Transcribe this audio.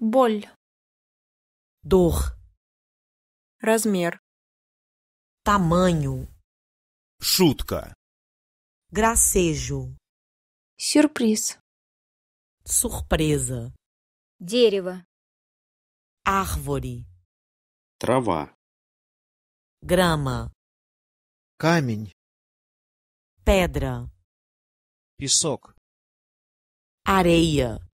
Боль. Dor. Размер. Tamanho. Шутка. Gracejo. Сюрприз. Surpresa. Дерево. Árvore. Трава. Grama. Камень. Pedra. Песок. Areia.